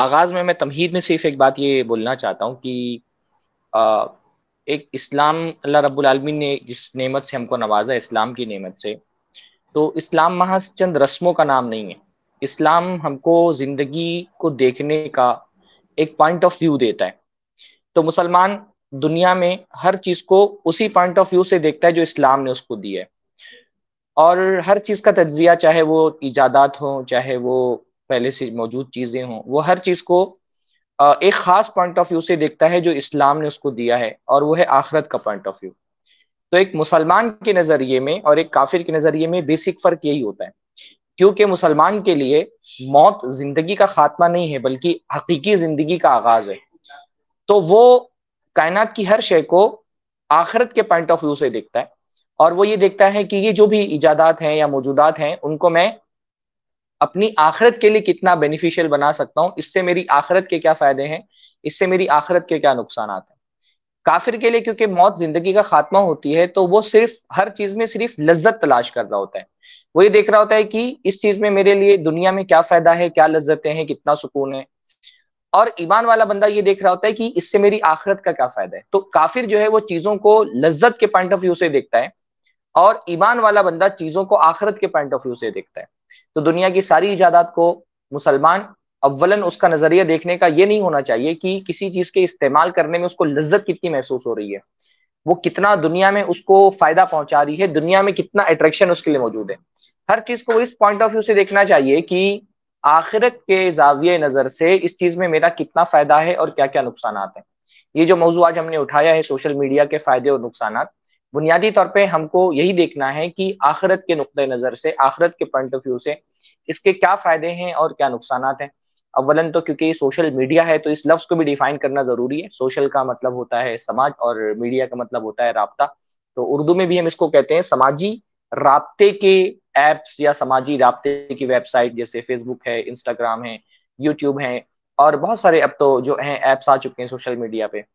आगाज़ में मैं तमहीद में सिर्फ एक बात ये बोलना चाहता हूँ कि आ, एक इस्लाम अल्लाह रब्बुलमीन ने जिस नेमत से हमको नवाजा इस्लाम की नेमत से तो इस्लाम महज चंद रस्मों का नाम नहीं है इस्लाम हमको ज़िंदगी को देखने का एक पॉइंट ऑफ व्यू देता है तो मुसलमान दुनिया में हर चीज़ को उसी पॉइंट ऑफ व्यू से देखता है जो इस्लाम ने उसको दिया है और हर चीज़ का तज्जिया चाहे वो ईजादात हों चाहे वो पहले से मौजूद चीजें हों वो हर चीज को एक खास पॉइंट ऑफ व्यू से देखता है जो इस्लाम ने उसको दिया है और वो है आखरत का पॉइंट ऑफ व्यू तो एक मुसलमान के नजरिए में और एक काफिर के नजरिए में बेसिक फर्क यही होता है क्योंकि मुसलमान के लिए मौत जिंदगी का खात्मा नहीं है बल्कि हकीकी जिंदगी का आगाज है तो वो कायनात की हर शे को आखरत के पॉइंट ऑफ व्यू से देखता है और वो ये देखता है कि ये जो भी इजादात हैं या मौजूदात हैं उनको मैं अपनी आखिरत के लिए कितना बेनिफिशियल बना सकता हूँ इससे मेरी आखिरत के क्या फायदे हैं इससे मेरी आखिरत के क्या नुकसान हैं काफिर के लिए क्योंकि मौत जिंदगी का खात्मा होती है तो वो सिर्फ हर चीज में सिर्फ लज्जत तलाश कर रहा होता है वो ये देख रहा होता है कि इस चीज में मेरे लिए दुनिया में क्या फायदा है क्या लज्जतें हैं कितना सुकून है और ईमान वाला बंदा ये देख रहा होता है कि इससे मेरी आखिरत का क्या फायदा है तो काफिर जो है वो चीजों को लज्जत के पॉइंट ऑफ व्यू से देखता है और ईमान वाला बंदा चीजों को आखिरत के पॉइंट ऑफ व्यू से देखता है तो दुनिया की सारी इजादात को मुसलमान अव्वलन उसका नजरिया देखने का ये नहीं होना चाहिए कि किसी चीज के इस्तेमाल करने में उसको लज्जत कितनी महसूस हो रही है वो कितना दुनिया में उसको फायदा पहुंचा रही है दुनिया में कितना अट्रैक्शन उसके लिए मौजूद है हर चीज को इस पॉइंट ऑफ व्यू से देखना चाहिए कि आखिरत के जाविय नजर से इस चीज में मेरा कितना फायदा है और क्या क्या नुकसान है ये जो मौजूद आज हमने उठाया है सोशल मीडिया के फायदे और नुकसान बुनियादी तौर पे हमको यही देखना है कि आखिरत के नुक़ नज़र से आखिरत के पॉइंट ऑफ व्यू से इसके क्या फ़ायदे हैं और क्या नुकसान हैं अवलन तो क्योंकि सोशल मीडिया है तो इस लफ्ज़ को भी डिफाइन करना ज़रूरी है सोशल का मतलब होता है समाज और मीडिया का मतलब होता है रबता तो उर्दू में भी हम इसको कहते हैं समाजी रबते के ऐप्स या समाजी रबते की वेबसाइट जैसे फेसबुक है इंस्टाग्राम है यूट्यूब है और बहुत सारे अब तो जो हैं ऐप्स आ चुके हैं सोशल मीडिया पे